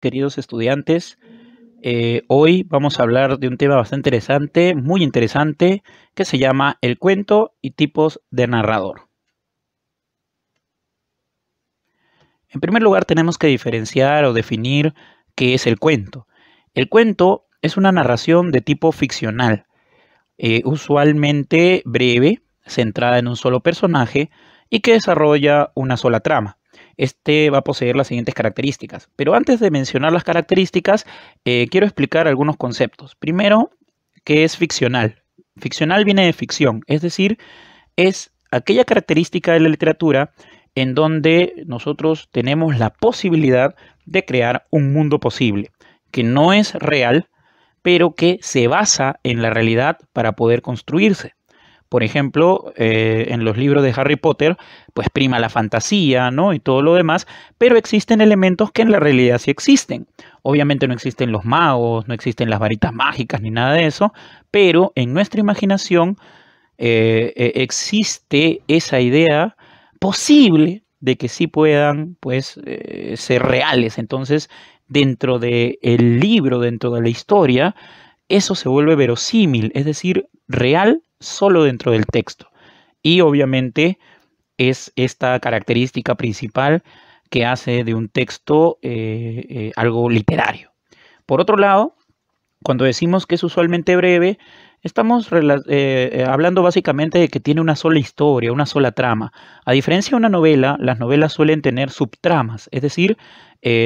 queridos estudiantes. Eh, hoy vamos a hablar de un tema bastante interesante, muy interesante, que se llama el cuento y tipos de narrador. En primer lugar, tenemos que diferenciar o definir qué es el cuento. El cuento es una narración de tipo ficcional, eh, usualmente breve, centrada en un solo personaje y que desarrolla una sola trama este va a poseer las siguientes características. Pero antes de mencionar las características, eh, quiero explicar algunos conceptos. Primero, ¿qué es ficcional. Ficcional viene de ficción, es decir, es aquella característica de la literatura en donde nosotros tenemos la posibilidad de crear un mundo posible, que no es real, pero que se basa en la realidad para poder construirse. Por ejemplo, eh, en los libros de Harry Potter, pues prima la fantasía, Y todo lo demás, pero existen elementos que en la realidad sí existen. Obviamente no existen los magos, no existen las varitas mágicas ni nada de eso, pero en nuestra imaginación eh, eh, existe esa idea posible de que sí puedan pues ser reales. Entonces, dentro del libro, dentro de la historia, eso se vuelve verosímil, es decir, real solo dentro del texto. Y obviamente es esta característica principal que hace de un texto eh, eh, algo literario. Por otro lado, cuando decimos que es usualmente breve, estamos eh, hablando básicamente de que tiene una sola historia, una sola trama. A diferencia de una novela, las novelas suelen tener subtramas, es decir,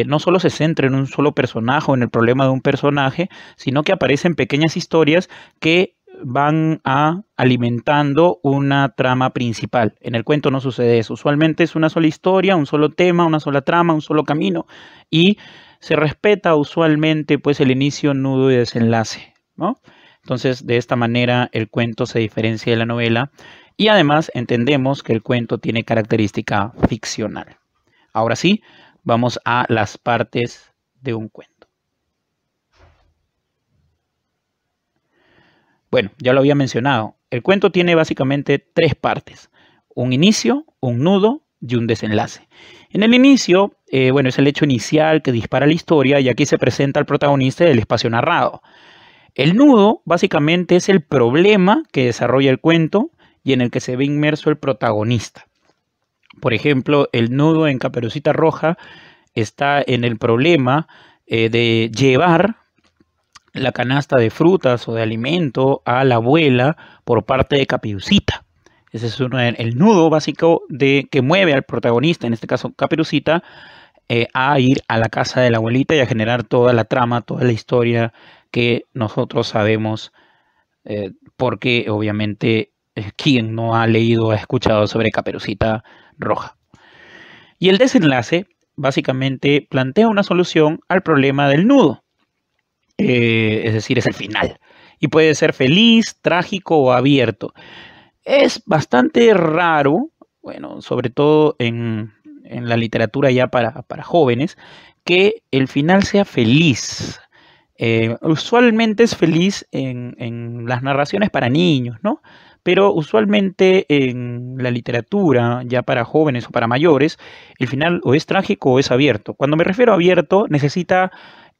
no solo se centra en un solo personaje o en el problema de un personaje, sino que aparecen pequeñas historias que van a alimentando una trama principal. En el cuento no sucede eso. Usualmente es una sola historia, un solo tema, una sola trama, un solo camino y se respeta usualmente pues el inicio, nudo y desenlace, Entonces, de esta manera el cuento se diferencia de la novela y además entendemos que el cuento tiene característica ficcional. Ahora sí, vamos a las partes de un cuento. Bueno, ya lo había mencionado. El cuento tiene básicamente tres partes. Un inicio, un nudo y un desenlace. En el inicio, eh, bueno, es el hecho inicial que dispara la historia y aquí se presenta al protagonista del espacio narrado. El nudo básicamente es el problema que desarrolla el cuento y en el que se ve inmerso el protagonista. Por ejemplo, el nudo en Caperucita Roja está en el problema eh, de llevar la canasta de frutas o de alimento a la abuela por parte de Caperucita. Ese es el nudo básico de, que mueve al protagonista, en este caso Caperucita, eh, a ir a la casa de la abuelita y a generar toda la trama, toda la historia que nosotros sabemos, eh, porque obviamente eh, quien no ha leído o ha escuchado sobre Caperucita Roja. Y el desenlace básicamente plantea una solución al problema del nudo. Eh, es decir, es el final. Y puede ser feliz, trágico o abierto. Es bastante raro, bueno, sobre todo en, la literatura ya para, jóvenes, que el final sea feliz. Eh, usualmente es feliz en, en, las narraciones para niños, ¿no? Pero usualmente en la literatura, ya para jóvenes o para mayores, el final o es trágico o es abierto. Cuando me refiero a abierto, necesita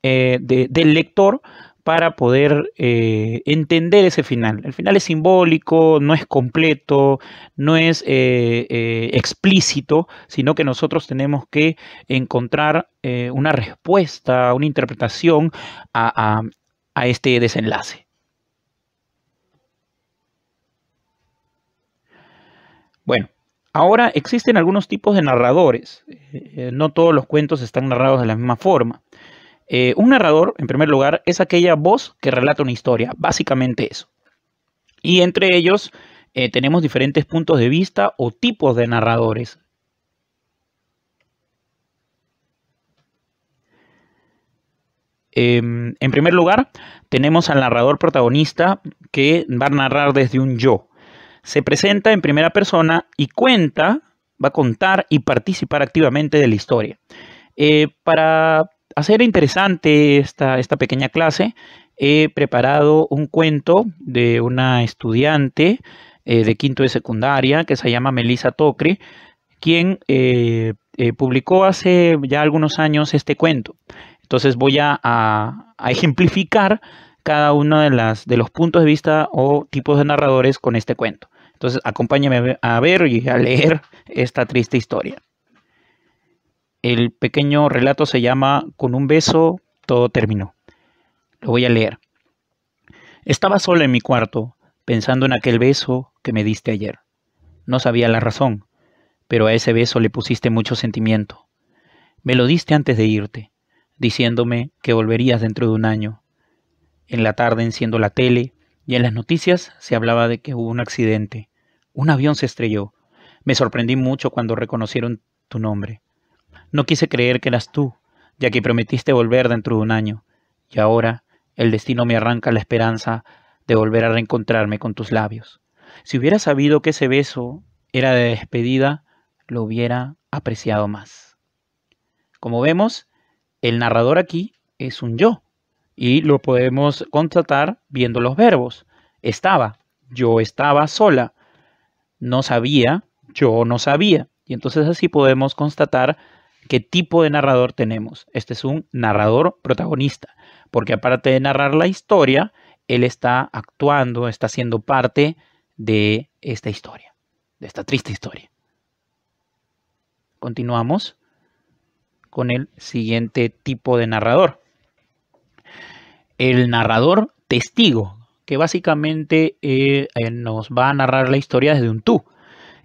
eh, del lector para poder eh, entender ese final. El final es simbólico, no es completo, no es eh, explícito, sino que nosotros tenemos que encontrar una respuesta, una interpretación a este desenlace. Bueno, ahora existen algunos tipos de narradores. no todos los cuentos están narrados de la misma forma. Eh, un narrador, en primer lugar, es aquella voz que relata una historia, básicamente eso. Y entre ellos eh, tenemos diferentes puntos de vista o tipos de narradores. Em, en primer lugar, tenemos al narrador protagonista que va a narrar desde un yo. Se presenta en primera persona y cuenta, va a contar y participar activamente de la historia. Eh, para hacer interesante esta, esta pequeña clase, he preparado un cuento de una estudiante eh, de quinto de secundaria que se llama Melissa Tocri, quien eh, eh, publicó hace ya algunos años este cuento. Entonces voy a, a, ejemplificar cada uno de, las, de los puntos de vista o tipos de narradores con este cuento. Entonces acompáñame a ver y a leer esta triste historia. El pequeño relato se llama Con un beso todo terminó. Lo voy a leer. Estaba sola en mi cuarto, pensando en aquel beso que me diste ayer. No sabía la razón, pero a ese beso le pusiste mucho sentimiento. Me lo diste antes de irte, diciéndome que volverías dentro de un año. En la tarde enciendo la tele y en las noticias se hablaba de que hubo un accidente. Un avión se estrelló. Me sorprendí mucho cuando reconocieron tu nombre. No quise creer que eras tú, ya que prometiste volver dentro de un año, y ahora el destino me arranca la esperanza de volver a reencontrarme con tus labios. Si hubiera sabido que ese beso era de despedida, lo hubiera apreciado más. Como vemos, el narrador aquí es un yo, y lo podemos constatar viendo los verbos. Estaba, yo estaba sola, no sabía, yo no sabía. Y entonces así podemos constatar qué tipo de narrador tenemos. Este es un narrador protagonista, porque aparte de narrar la historia, él está actuando, está siendo parte de esta historia, de esta triste historia. Continuamos con el siguiente tipo de narrador. El narrador testigo, que básicamente eh, eh, nos va a narrar la historia desde un tú.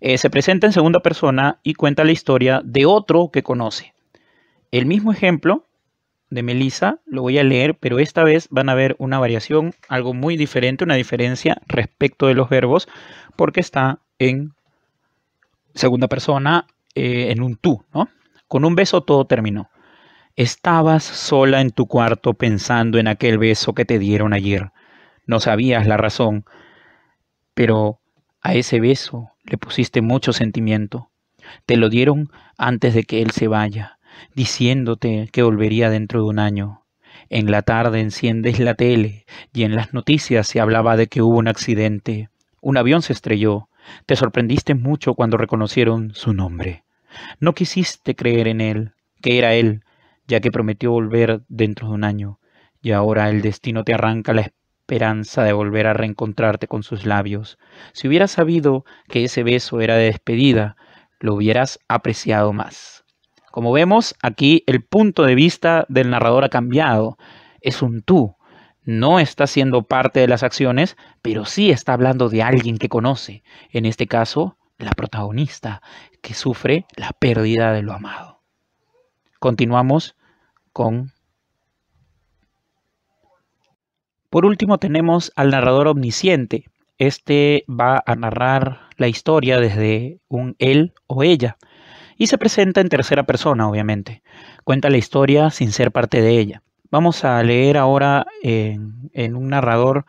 Eh, se presenta en segunda persona y cuenta la historia de otro que conoce. El mismo ejemplo de Melissa lo voy a leer, pero esta vez van a ver una variación, algo muy diferente, una diferencia respecto de los verbos, porque está en segunda persona, eh, en un tú, ¿no? Con un beso todo terminó. Estabas sola en tu cuarto pensando en aquel beso que te dieron ayer. No sabías la razón, pero a ese beso le pusiste mucho sentimiento. Te lo dieron antes de que él se vaya, diciéndote que volvería dentro de un año. En la tarde enciendes la tele y en las noticias se hablaba de que hubo un accidente. Un avión se estrelló. Te sorprendiste mucho cuando reconocieron su nombre. No quisiste creer en él, que era él, ya que prometió volver dentro de un año, y ahora el destino te arranca la esperanza de volver a reencontrarte con sus labios. Si hubieras sabido que ese beso era de despedida, lo hubieras apreciado más. Como vemos, aquí el punto de vista del narrador ha cambiado. Es un tú. No está siendo parte de las acciones, pero sí está hablando de alguien que conoce. En este caso, la protagonista, que sufre la pérdida de lo amado. Continuamos con Por último tenemos al narrador omnisciente. Este va a narrar la historia desde un él o ella y se presenta en tercera persona, obviamente. Cuenta la historia sin ser parte de ella. Vamos a leer ahora en, un narrador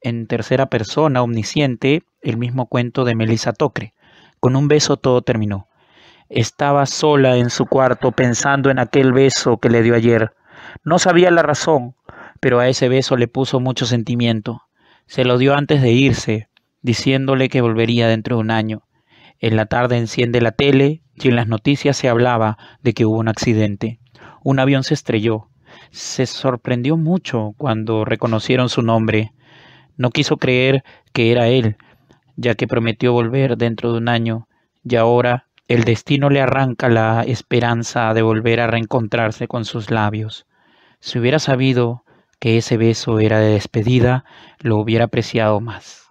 en tercera persona omnisciente el mismo cuento de Melissa Tocre. Con un beso todo terminó. Estaba sola en su cuarto pensando en aquel beso que le dio ayer. No sabía la razón, pero a ese beso le puso mucho sentimiento. Se lo dio antes de irse, diciéndole que volvería dentro de un año. En la tarde enciende la tele y en las noticias se hablaba de que hubo un accidente. Un avión se estrelló. Se sorprendió mucho cuando reconocieron su nombre. No quiso creer que era él, ya que prometió volver dentro de un año, y ahora el destino le arranca la esperanza de volver a reencontrarse con sus labios. Si hubiera sabido que ese beso era de despedida, lo hubiera apreciado más.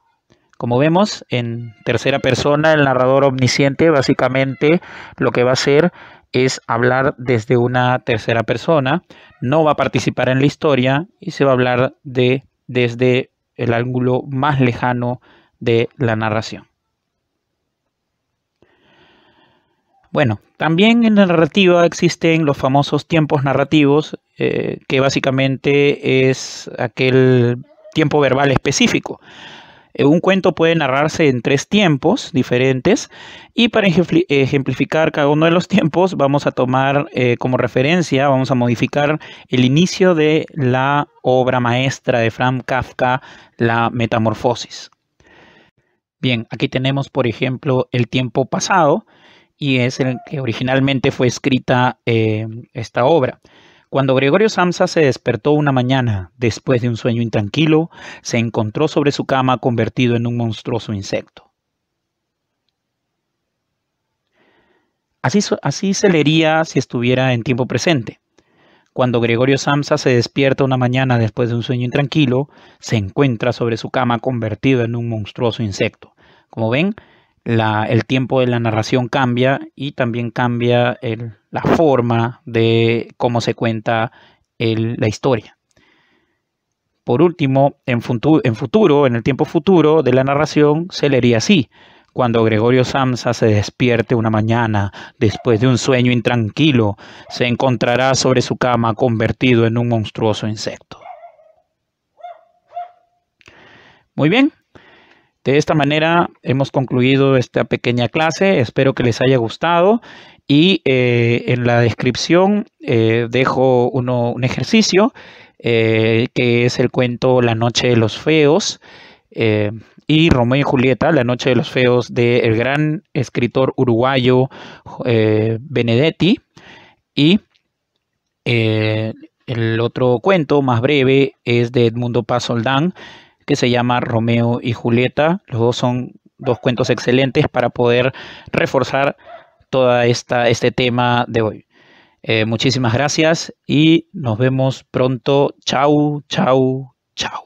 Como vemos, en tercera persona, el narrador omnisciente básicamente lo que va a hacer es hablar desde una tercera persona, no va a participar en la historia y se va a hablar de, desde el ángulo más lejano de la narración. Bueno, también en la narrativa existen los famosos tiempos narrativos, eh, que básicamente es aquel tiempo verbal específico. Eh, un cuento puede narrarse en tres tiempos diferentes y para ejemplificar cada uno de los tiempos vamos a tomar eh, como referencia, vamos a modificar el inicio de la obra maestra de Frank Kafka, La Metamorfosis. Bien, aquí tenemos por ejemplo el tiempo pasado, y es el que originalmente fue escrita eh, esta obra. Cuando Gregorio Samsa se despertó una mañana después de un sueño intranquilo, se encontró sobre su cama convertido en un monstruoso insecto. Así, así se leería si estuviera en tiempo presente. Cuando Gregorio Samsa se despierta una mañana después de un sueño intranquilo, se encuentra sobre su cama convertido en un monstruoso insecto. Como ven, el tiempo de la narración cambia y también cambia la forma de cómo se cuenta la historia. Por último, en, en futuro, en el tiempo futuro de la narración, se leería así. Cuando Gregorio Samsa se despierte una mañana, después de un sueño intranquilo, se encontrará sobre su cama convertido en un monstruoso insecto. Muy bien, de esta manera hemos concluido esta pequeña clase. Espero que les haya gustado y eh, en la descripción eh, dejo un ejercicio eh, que es el cuento La Noche de los Feos y Romeo y Julieta, La Noche de los Feos del el gran escritor uruguayo Benedetti y el otro cuento más breve es de Edmundo Paz Soldán, que se llama Romeo y Julieta. Los dos son dos cuentos excelentes para poder reforzar todo este tema de hoy. Eh, muchísimas gracias y nos vemos pronto. Chau, chau, chau.